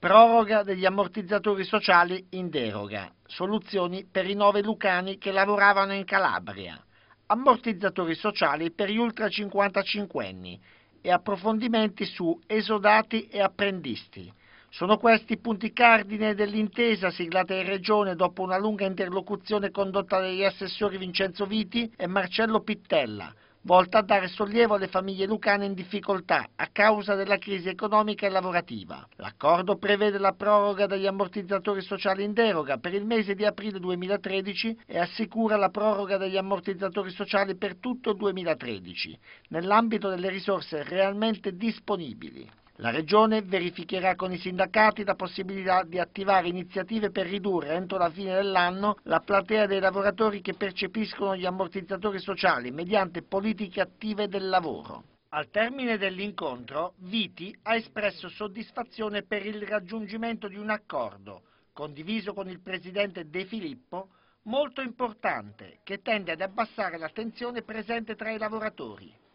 proroga degli ammortizzatori sociali in deroga, soluzioni per i nove lucani che lavoravano in Calabria, ammortizzatori sociali per gli ultra 55 anni e approfondimenti su esodati e apprendisti. Sono questi i punti cardine dell'intesa siglata in Regione dopo una lunga interlocuzione condotta dagli assessori Vincenzo Viti e Marcello Pittella, volta a dare sollievo alle famiglie lucane in difficoltà a causa della crisi economica e lavorativa. L'accordo prevede la proroga degli ammortizzatori sociali in deroga per il mese di aprile 2013 e assicura la proroga degli ammortizzatori sociali per tutto il 2013, nell'ambito delle risorse realmente disponibili. La Regione verificherà con i sindacati la possibilità di attivare iniziative per ridurre entro la fine dell'anno la platea dei lavoratori che percepiscono gli ammortizzatori sociali mediante politiche attive del lavoro. Al termine dell'incontro, Viti ha espresso soddisfazione per il raggiungimento di un accordo, condiviso con il presidente De Filippo, molto importante, che tende ad abbassare la tensione presente tra i lavoratori.